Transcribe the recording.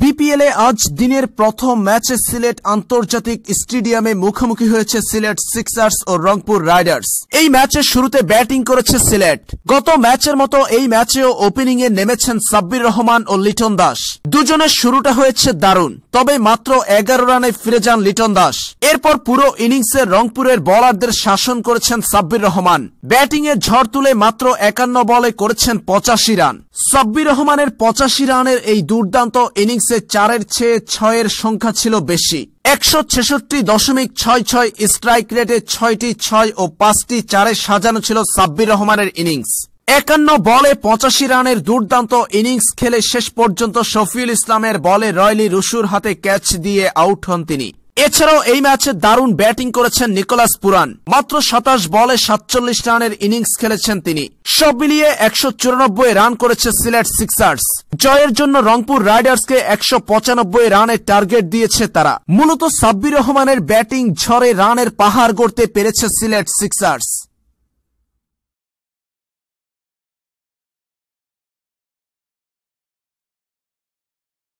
বিপিএলে আজ দিনের প্রথম ম্যাচে সিলেট আন্তর্জাতিক স্টেডিয়ামে মুখোমুখি হয়েছে সিলেট সিক্সার্স ও রংপুর রাইডার্স এই ম্যাচের শুরুতে ব্যাটিং করেছে সিলেট গত ম্যাচের মতো এই ম্যাচেও ওপেনিং এ নেমেছেন সাব্বির রহমান ও লিটন দাস দুজনের শুরুটা হয়েছে দারুণ তবে মাত্র এগারো রানে ফিরে যান লিটন দাস এরপর পুরো ইনিংসে রংপুরের বলারদের শাসন করেছেন সাব্বির রহমান ব্যাটিংয়ে ঝড় তুলে মাত্র একান্ন বলে করেছেন পঁচাশি রান সাব্বির রহমানের পঁচাশি রানের এই দুর্দান্ত ইনিংসে চারের চেয়ে ছয়ের সংখ্যা ছিল বেশি একশো ছেষট্টি দশমিক ছয় ছয় স্ট্রাইক রেটে ছয়টি ছয় ও পাঁচটি চারে সাজানো ছিল সাব্বির রহমানের ইনিংস একান্ন বলে পঁচাশি রানের দুর্দান্ত ইনিংস খেলে শেষ পর্যন্ত শফিউল ইসলামের বলে রয়লি রুসুর হাতে ক্যাচ দিয়ে আউট হন তিনি এছাড়াও এই ম্যাচে দারুণ ব্যাটিং করেছেন নিকোলাস পুরান মাত্র সাতাশ বলে সাতচল্লিশ রানের ইনিংস খেলেছেন তিনি সব মিলিয়ে একশো চুরানব্বই রান করেছে সিলেট সিক্সার্স জয়ের জন্য রংপুর রাইডার্সকে একশো পঁচানব্বই রানের টার্গেট দিয়েছে তারা মূলত সাব্বির রহমানের ব্যাটিং ঝড়ে রানের পাহাড় গড়তে পেরেছে সিলেট সিক্সার্স